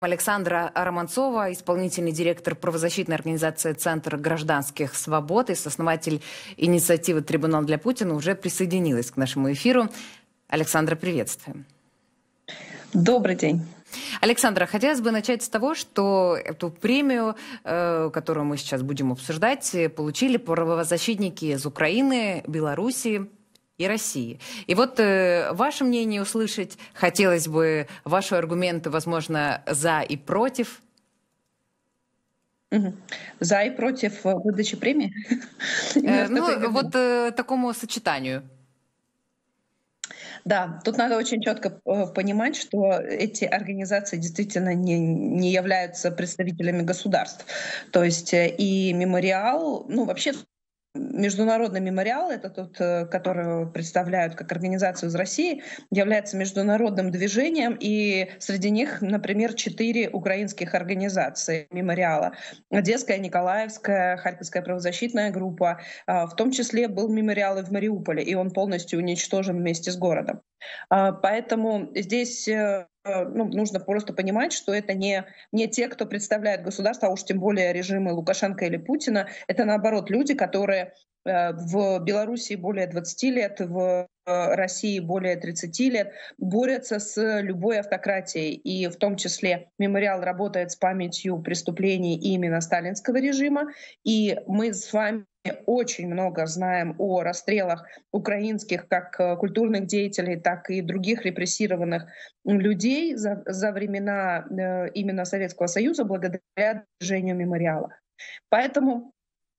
Александра Романцова, исполнительный директор правозащитной организации «Центр гражданских свобод» и сооснователь инициативы «Трибунал для Путина» уже присоединилась к нашему эфиру. Александра, приветствуем. Добрый день. Александра, хотелось бы начать с того, что эту премию, э, которую мы сейчас будем обсуждать, получили правозащитники из Украины, Белоруссии, и России. И вот э, ваше мнение услышать хотелось бы, ваши аргументы, возможно, за и против. За и против э, выдачи премии? Э, ну, вот э, такому сочетанию. Да, тут надо очень четко э, понимать, что эти организации действительно не, не являются представителями государств. То есть э, и мемориал, ну вообще Международный мемориал, это тот, э, который представляют как организацию из России, является международным движением, и среди них, например, четыре украинских организации мемориала. Одесская, Николаевская, Харьковская правозащитная группа, а, в том числе был мемориал и в Мариуполе, и он полностью уничтожен вместе с городом. А, поэтому здесь э, Э, ну, нужно просто понимать, что это не, не те, кто представляет государство, а уж тем более режимы Лукашенко или Путина. Это, наоборот, люди, которые Э, в Белоруссии более 20 лет, в э, России более 30 лет, борются с любой автократией. И в том числе мемориал работает с памятью преступлений именно сталинского режима. И мы с вами очень много знаем о расстрелах украинских как э, культурных деятелей, так и других репрессированных людей за, за времена именно Советского Союза благодаря движению мемориала. Поэтому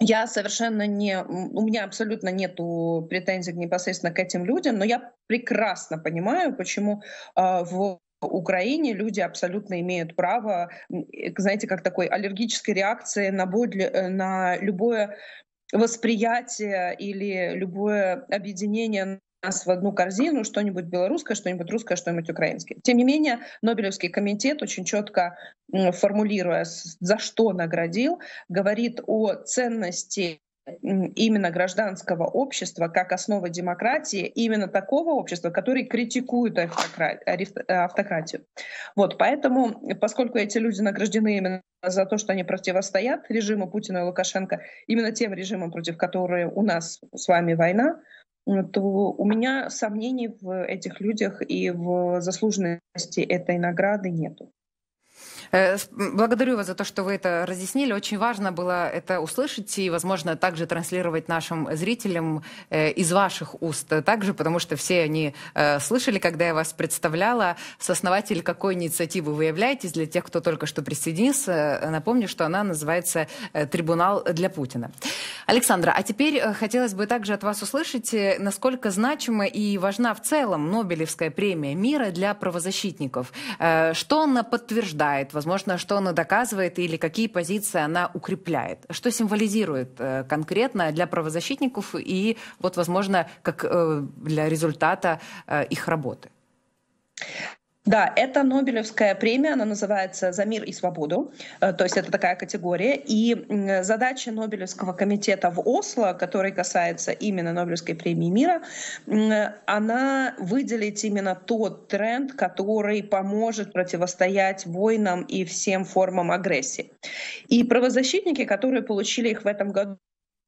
я совершенно не, у меня абсолютно нету претензий непосредственно к этим людям, но я прекрасно понимаю, почему э, в Украине люди абсолютно имеют право, э, знаете, как такой аллергической реакции на, боль, э, на любое восприятие или любое объединение нас в одну корзину что-нибудь белорусское, что-нибудь русское, что-нибудь украинское. Тем не менее, Нобелевский комитет очень четко формулируя, за что наградил, говорит о ценности именно гражданского общества как основы демократии, именно такого общества, который критикует автократию. Вот, поэтому, поскольку эти люди награждены именно за то, что они противостоят режиму Путина и Лукашенко, именно тем режимам, против которых у нас с вами война, Э, то у меня сомнений в этих людях и в заслуженности этой награды нету. Э, благодарю вас за то, что вы это разъяснили. Очень важно было это услышать и, возможно, также транслировать нашим зрителям э, из ваших уст также, потому что все они э, слышали, когда я вас представляла, сооснователь какой инициативы вы являетесь для тех, кто только что присоединился. Напомню, что она называется «Трибунал для Путина». Александра, а теперь хотелось бы также от вас услышать, насколько значима и важна в целом Нобелевская премия мира для правозащитников. Что она подтверждает? возможно, что она доказывает или какие позиции она укрепляет. Что символизирует э, конкретно для правозащитников и, вот, возможно, как э, для результата э, их работы? Да, это Нобелевская премия, она называется «За мир и свободу», э, то есть это такая категория. И задача Нобелевского комитета в Осло, который касается именно Нобелевской премии мира, она выделить именно тот тренд, который поможет противостоять войнам и всем формам агрессии. И правозащитники, которые получили их в этом году,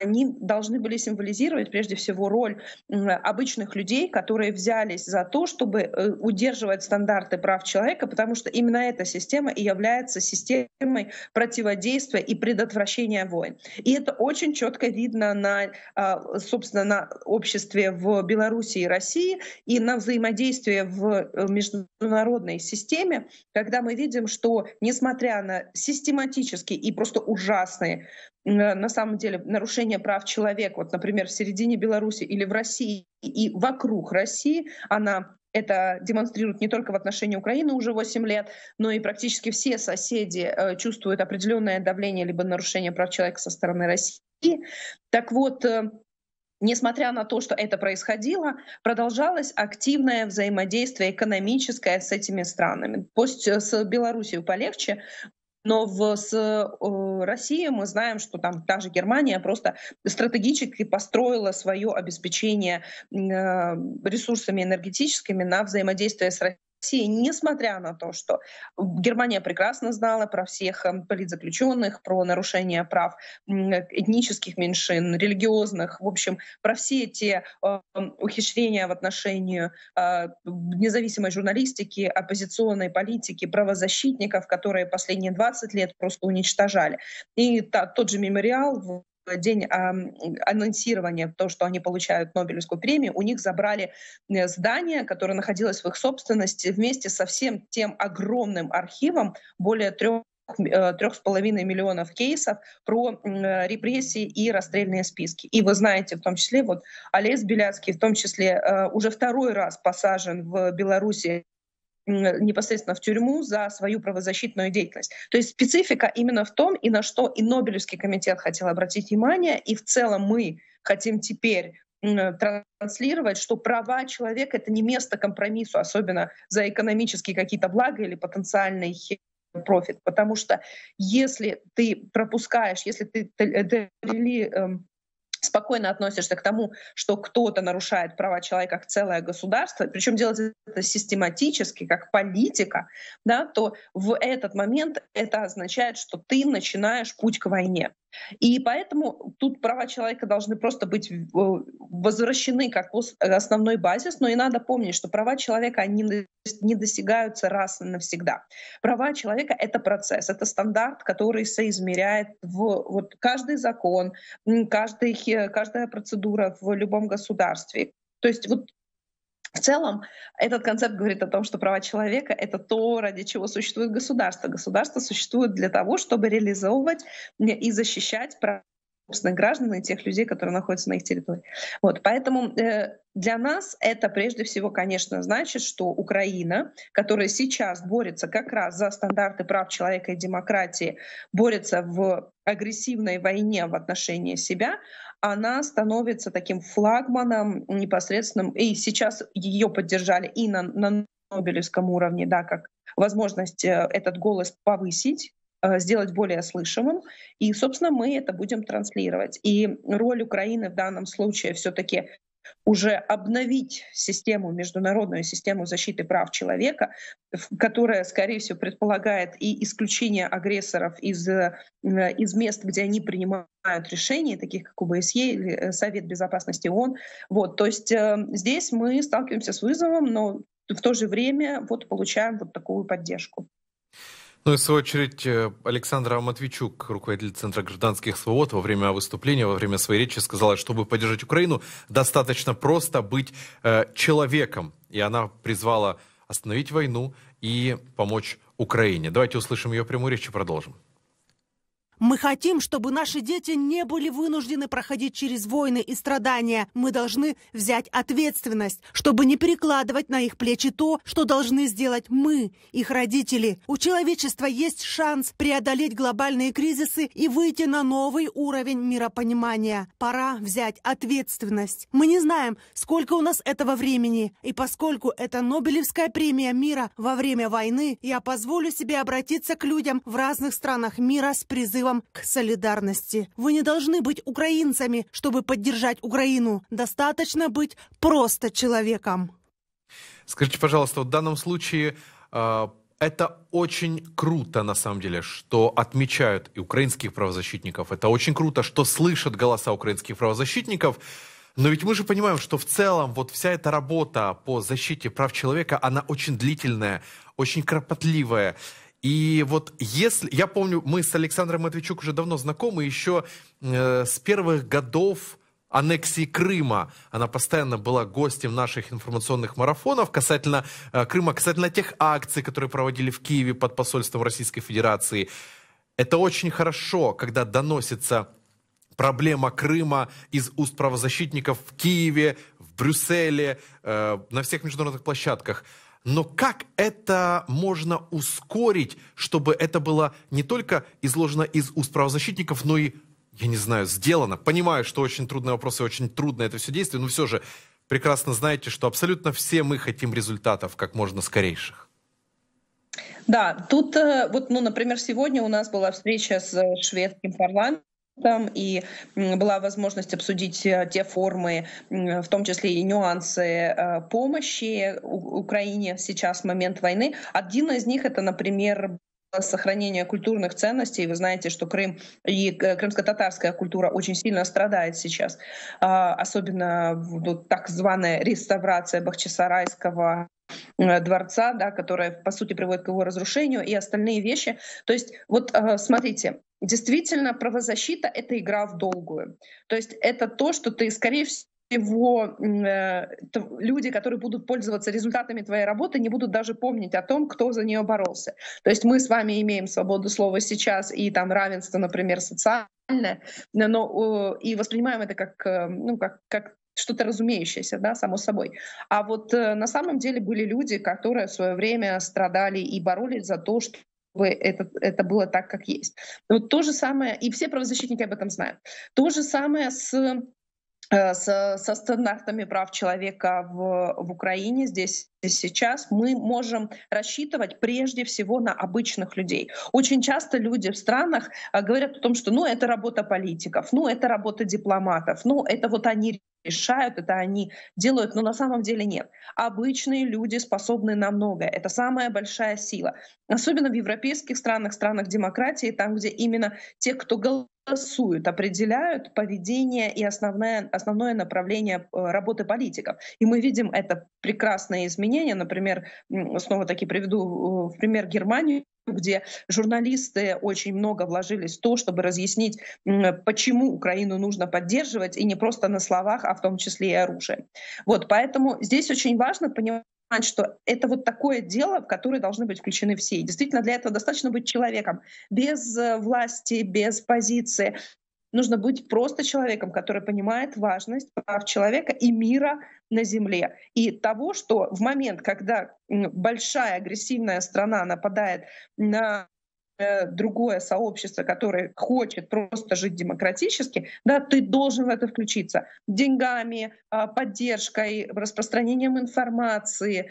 они должны были символизировать прежде всего роль обычных людей, которые взялись за то, чтобы э, удерживать стандарты прав человека, потому что именно эта система и является системой противодействия и предотвращения войн. И это очень четко видно на, а, собственно, на обществе в Беларуси и России и на взаимодействии в э, международной системе, когда мы видим, что несмотря на систематические и просто ужасные на самом деле нарушение прав человека, вот, например, в середине Беларуси или в России и вокруг России, она это демонстрирует не только в отношении Украины уже 8 лет, но и практически все соседи э, чувствуют определенное давление либо нарушение прав человека со стороны России. Так вот, э, несмотря на то, что это происходило, продолжалось активное взаимодействие экономическое с этими странами. Пусть э, с Белоруссией полегче, но в, с э, Россией мы знаем, что там та же Германия просто стратегически построила свое обеспечение э, ресурсами энергетическими на взаимодействие с Россией России, несмотря на то, что Германия прекрасно знала про всех эм, политзаключенных, про нарушение прав этнических меньшин, религиозных, в общем, про все эти эм, ухищрения в отношении э, независимой журналистики, оппозиционной политики, правозащитников, которые последние 20 лет просто уничтожали. И тот же мемориал Э, день анонсирования, того, что они получают Нобелевскую премию, у них забрали э, здание, которое находилось в их собственности, вместе со всем тем огромным архивом, более трех э, трех с половиной миллионов кейсов про репрессии и расстрельные списки. И вы знаете, в том числе, вот Олесь Беляцкий, в том числе, уже второй раз посажен в Беларуси непосредственно в тюрьму за свою правозащитную деятельность. То есть специфика именно в том, и на что и Нобелевский комитет хотел обратить внимание, и в целом мы хотим теперь транслировать, что права человека — это не место компромиссу, особенно за экономические какие-то блага или потенциальный профит. Потому что если ты пропускаешь, если ты, ты, ты, ты спокойно относишься к тому, что кто-то нарушает права человека как целое государство, причем делать это систематически, как политика, да, то в этот момент это означает, что ты начинаешь путь к войне. И поэтому тут права человека должны просто быть э, возвращены как основной базис, но и надо помнить, что права человека они не достигаются раз и навсегда. Права человека — это процесс, это стандарт, который соизмеряет в, вот, каждый закон, каждый Э, каждая процедура в любом государстве. То есть вот в целом, этот концепт говорит о том, что права человека — это то, ради чего существует государство. Государство существует для того, чтобы реализовывать и защищать права собственных граждан и тех людей, которые находятся на их территории. Вот, поэтому э, для нас это прежде всего, конечно, значит, что Украина, которая сейчас борется как раз за стандарты прав человека и демократии, борется в агрессивной войне в отношении себя, она становится таким флагманом непосредственным. И сейчас ее поддержали и на, на Нобелевском уровне, да, как возможность э, этот голос повысить Э, сделать более слышимым. И, собственно, мы это будем транслировать. И роль Украины в данном случае все-таки уже обновить систему, международную систему защиты прав человека, которая, скорее всего, предполагает и исключение агрессоров из, э, из мест, где они принимают решения, таких как ОБСЕ или э, Совет Безопасности ООН. Вот, то есть здесь мы сталкиваемся с вызовом, но в то же время вот получаем вот такую поддержку. Ну и в свою очередь э, Александра Матвичук, руководитель Центра гражданских свобод, во время выступления, во время своей речи сказала, чтобы поддержать Украину, достаточно просто быть э, человеком. И она призвала остановить войну и помочь Украине. Давайте услышим ее прямую речь и продолжим. Мы хотим, чтобы наши дети не были вынуждены проходить через войны и страдания. Мы должны взять ответственность, чтобы не перекладывать на их плечи то, что должны сделать мы, их родители. У человечества есть шанс преодолеть глобальные кризисы и выйти на новый уровень миропонимания. Пора взять ответственность. Мы не знаем, сколько у нас этого времени. И поскольку это Нобелевская премия мира во время войны, я позволю себе обратиться к людям в разных странах мира с призывом призывом к солидарности. Вы не должны быть украинцами, чтобы поддержать Украину. Достаточно быть просто человеком. Скажите, пожалуйста, в данном случае э, это очень круто, на самом деле, что отмечают и украинских правозащитников. Это очень круто, что слышат голоса украинских правозащитников. Но ведь мы же понимаем, что в целом вот вся эта работа по защите прав человека, она очень длительная, очень кропотливая. И вот если... Я помню, мы с Александром Матвейчук уже давно знакомы, еще э, с первых годов аннексии Крыма. Она постоянно была гостем наших информационных марафонов касательно э, Крыма, касательно тех акций, которые проводили в Киеве под посольством Российской Федерации. Это очень хорошо, когда доносится проблема Крыма из уст правозащитников в Киеве, в Брюсселе, э, на всех международных площадках – но как это можно ускорить, чтобы это было не только изложено из уст правозащитников, но и, я не знаю, сделано. Понимаю, что очень трудный вопрос и очень трудно это все действие, но все же прекрасно знаете, что абсолютно все мы хотим результатов как можно скорейших. Да, тут э, вот, ну, например, сегодня у нас была встреча с шведским парламентом, там и была возможность обсудить э, те формы, в том числе и нюансы э, помощи Украине сейчас в момент войны. Один из них это, например, сохранение культурных ценностей. Вы знаете, что Крым и э, крымско-татарская культура очень сильно страдает сейчас. А, особенно так званая реставрация Бахчисарайского Э, дворца, да, которая, по сути, приводит к его разрушению, и остальные вещи. То есть, вот э, смотрите, действительно, правозащита — это игра в долгую. То есть это то, что ты, скорее всего, его э, люди, которые будут пользоваться результатами твоей работы, не будут даже помнить о том, кто за нее боролся. То есть мы с вами имеем свободу слова сейчас и там равенство, например, социальное, но э, и воспринимаем это как, э, ну, как, как что-то разумеющееся, да, само собой. А вот э, на самом деле были люди, которые в свое время страдали и боролись за то, что чтобы это, это было так, как есть. Вот то же самое, и все правозащитники об этом знают. То же самое с э, со, со стандартами прав человека в, в Украине здесь и сейчас, мы можем рассчитывать прежде всего на обычных людей. Очень часто люди в странах э, говорят о том, что ну это работа политиков, ну это работа дипломатов, ну это вот они решают, это они делают, но на самом деле нет. Обычные люди способны на многое. Это самая большая сила. Особенно в европейских странах, странах демократии, там, где именно те, кто голосуют, определяют поведение и основное, основное направление э, работы политиков. И мы видим это прекрасное изменение. Например, снова-таки приведу э, в пример Германию, где журналисты очень много вложились в то, чтобы разъяснить, почему Украину нужно поддерживать, и не просто на словах, а в том числе и оружие. Вот, поэтому здесь очень важно понимать, что это вот такое дело, в которое должны быть включены все. И действительно, для этого достаточно быть человеком. Без э, власти, без позиции. Нужно быть просто человеком, который понимает важность прав человека и мира на Земле. И того, что в момент, когда большая агрессивная страна нападает на Э, другое сообщество, которое хочет просто жить демократически, да, ты должен в это включиться деньгами, а, поддержкой, распространением информации,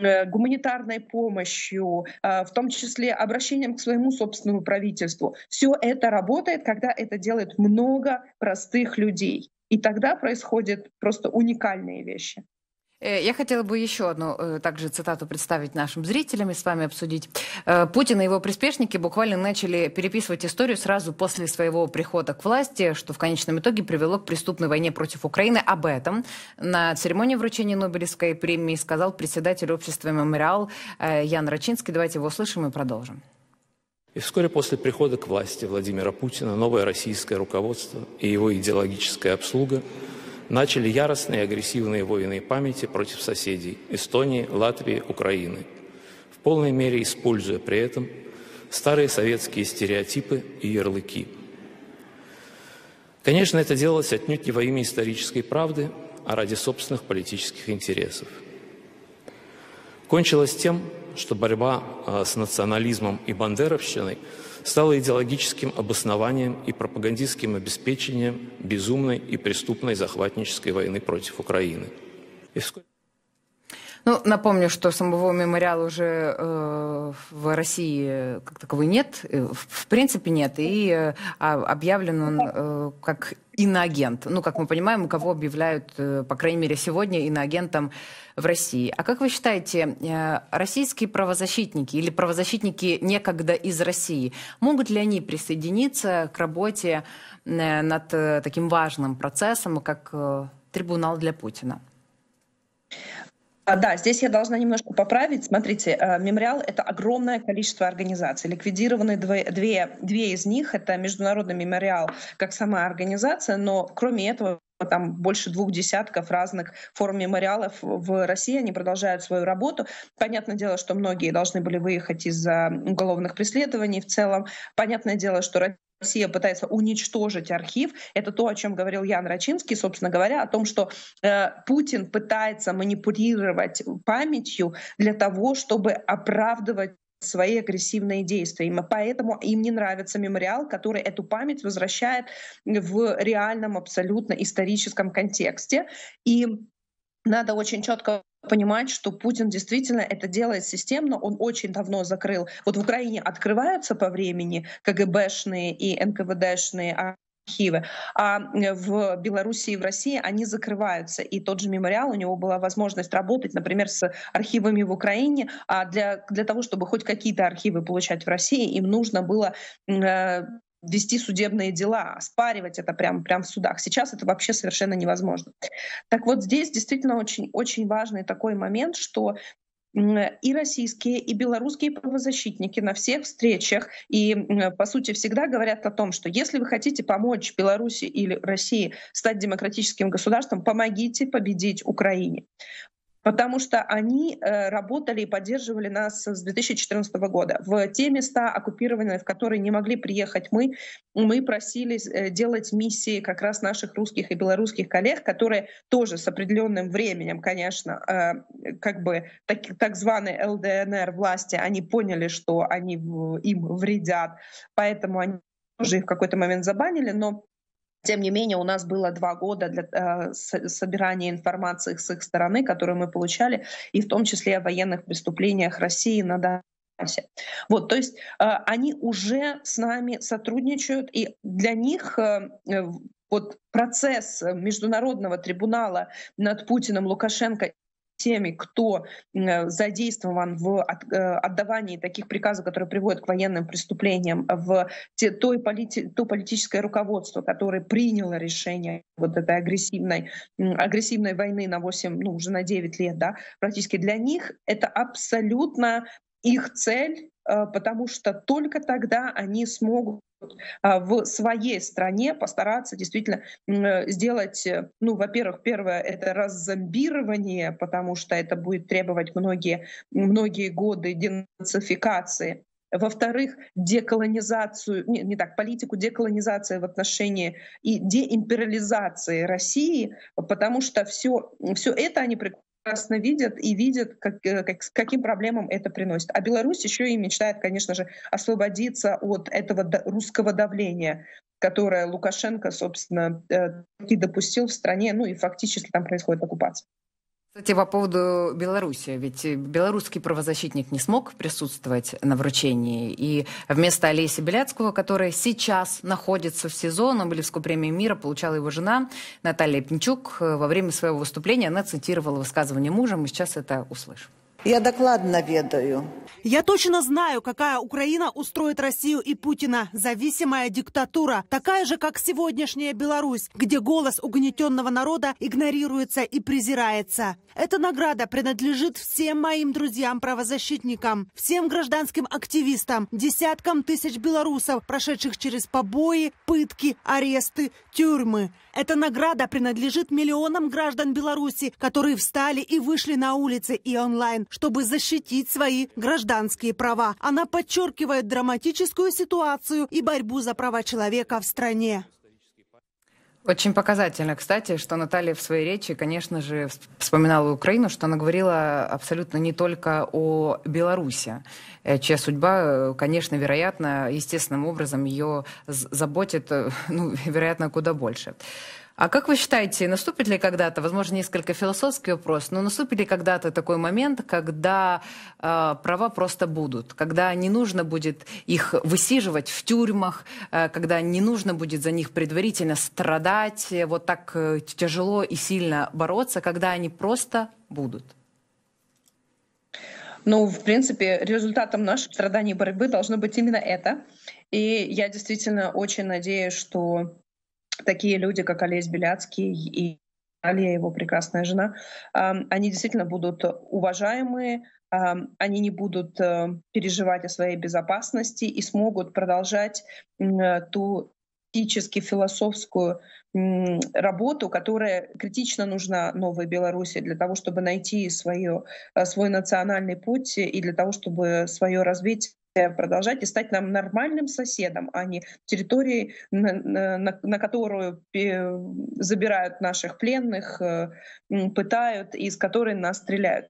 э, гуманитарной помощью, а, в том числе обращением к своему собственному правительству. Все это работает, когда это делает много простых людей. И тогда происходят просто уникальные вещи. Э, я хотела бы еще одну э, также цитату представить нашим зрителям и с вами обсудить. Э, Путин и его приспешники буквально начали переписывать историю сразу после своего прихода к власти, что в конечном итоге привело к преступной войне против Украины. Об этом на церемонии вручения Нобелевской премии сказал председатель общества «Мемориал» Ян Рачинский. Давайте его услышим и продолжим. И вскоре после прихода к власти Владимира Путина новое российское руководство и его идеологическая обслуга – начали яростные агрессивные войны памяти против соседей – Эстонии, Латвии, Украины, в полной мере используя при этом старые советские стереотипы и ярлыки. Конечно, это делалось отнюдь не во имя исторической правды, а ради собственных политических интересов. Кончилось тем, что борьба а, с национализмом и бандеровщиной – стало идеологическим обоснованием и пропагандистским обеспечением безумной и преступной захватнической войны против Украины. И вскоре... Ну, напомню, что самого мемориала уже э, в России как таковой нет, э, в принципе нет, и э, а, объявлен он э, как иноагент. Ну, как мы понимаем, кого объявляют, э, по крайней мере, сегодня иноагентом в России. А как вы считаете, э, российские правозащитники или правозащитники некогда из России, могут ли они присоединиться к работе над таким важным процессом, как трибунал для Путина? А, да, здесь я должна немножко поправить. Смотрите, э, мемориал — это огромное количество организаций. Ликвидированы две, две, две из них. Это Международный мемориал как сама организация, но кроме этого там больше двух десятков разных форм мемориалов в России, они продолжают свою работу. Понятное дело, что многие должны были выехать из-за уголовных преследований в целом. Понятное дело, что Россия пытается уничтожить архив. Это то, о чем говорил Ян Рачинский, собственно говоря, о том, что э, Путин пытается манипулировать памятью для того, чтобы оправдывать свои агрессивные действия. И поэтому им не нравится мемориал, который эту память возвращает в реальном абсолютно историческом контексте. И надо очень четко понимать, что Путин действительно это делает системно. Он очень давно закрыл. Вот в Украине открываются по времени КГБшные и НКВДшные архивы. А э, в Беларуси и в России они закрываются. И тот же мемориал, у него была возможность работать, например, с архивами в Украине. А для, для того, чтобы хоть какие-то архивы получать в России, им нужно было э, вести судебные дела, оспаривать это прямо прямо в судах. Сейчас это вообще совершенно невозможно. Так вот здесь действительно очень, очень важный такой момент, что и российские, и белорусские правозащитники на всех встречах и, по сути, всегда говорят о том, что если вы хотите помочь Беларуси или России стать демократическим государством, помогите победить Украине потому что они э, работали и поддерживали нас с 2014 года. В те места оккупированные, в которые не могли приехать мы, мы просили э, делать миссии как раз наших русских и белорусских коллег, которые тоже с определенным временем, конечно, э, как бы так, так званые ЛДНР власти, они поняли, что они им вредят, поэтому они тоже их в какой-то момент забанили, но тем не менее, у нас было два года для э, собирания информации с их стороны, которую мы получали, и в том числе о военных преступлениях России на Донбассе. Вот, то есть э, они уже с нами сотрудничают, и для них э, э вот процесс международного трибунала над Путиным, Лукашенко теми, кто э, задействован в э, отдавании таких приказов, которые приводят к военным преступлениям, в те, то, полити, то политическое руководство, которое приняло решение вот этой агрессивной, агрессивной войны на 8, ну уже на 9 лет, да, практически для них это абсолютно их цель, э, потому что только тогда они смогут а, в своей стране постараться действительно э, сделать, э, ну, во-первых, первое — это раззомбирование, потому что это будет требовать многие, многие годы денацификации. Во-вторых, деколонизацию, не, не так, политику деколонизации в отношении и деимпериализации России, потому что все, все это они прекрасно видят и видят, как, э, как, каким проблемам это приносит. А Беларусь еще и мечтает, конечно же, освободиться от этого русского давления, которое Лукашенко, собственно, э, и допустил в стране, ну и фактически там происходит оккупация. Кстати, по поводу Беларуси. Ведь белорусский правозащитник не смог присутствовать на вручении. И вместо Олеся Беляцкого, который сейчас находится в СИЗО, Нобелевскую премию мира получала его жена Наталья Пинчук. Во время своего выступления она цитировала высказывание мужа. Мы сейчас это услышим. Я докладно ведаю. Я точно знаю, какая Украина устроит Россию и Путина. Зависимая диктатура, такая же, как сегодняшняя Беларусь, где голос угнетенного народа игнорируется и презирается. Эта награда принадлежит всем моим друзьям-правозащитникам, всем гражданским активистам, десяткам тысяч белорусов, прошедших через побои, пытки, аресты, тюрьмы. Эта награда принадлежит миллионам граждан Беларуси, которые встали и вышли на улицы и онлайн чтобы защитить свои гражданские права. Она подчеркивает драматическую ситуацию и борьбу за права человека в стране. Очень показательно, кстати, что Наталья в своей речи, конечно же, вспоминала Украину, что она говорила абсолютно не только о Беларуси, э, чья судьба, э, конечно, вероятно, естественным образом ее заботит, э, ну, вероятно, куда больше. А как вы считаете, наступит ли когда-то, возможно, несколько философский вопрос, но наступит ли когда-то такой момент, когда э, права просто будут, когда не нужно будет их высиживать в тюрьмах, э, когда не нужно будет за них предварительно страдать, э, вот так э, тяжело и сильно бороться, когда они просто будут? Ну, в принципе, результатом наших страданий и борьбы должно быть именно это. И я действительно очень надеюсь, что такие люди, как Олесь Беляцкий и Алия, его прекрасная жена, они действительно будут уважаемые, они не будут э, переживать о своей безопасности и смогут продолжать ту этически философскую работу, которая критично нужна новой Беларуси для того, чтобы найти свое, э, свой национальный путь и для того, чтобы свое развитие Э, продолжать и стать нам нормальным соседом, а не территорией, на, на, на которую забирают наших пленных, э, пытают и из которой нас стреляют.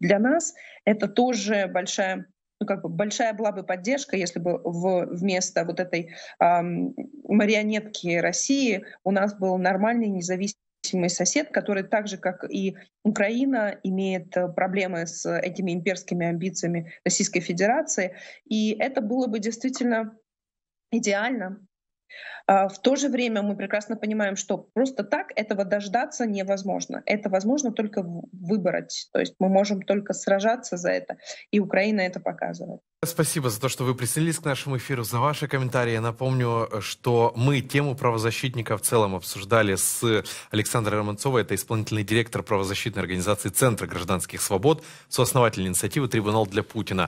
Для нас это тоже большая ну, как бы большая была бы поддержка, если бы в, вместо вот этой эм, марионетки России у нас был нормальный независимый независимый сосед, который так же, как и Украина, имеет э, проблемы с этими имперскими амбициями Российской Федерации. И это было бы действительно идеально а, в то же время мы прекрасно понимаем, что просто так этого дождаться невозможно. Это возможно только выбрать. То есть мы можем только сражаться за это. И Украина это показывает. Спасибо за то, что вы присоединились к нашему эфиру, за ваши комментарии. Я напомню, что мы тему правозащитника в целом обсуждали с Александром Романцовой. Это исполнительный директор правозащитной организации Центра гражданских свобод, сооснователь инициативы «Трибунал для Путина».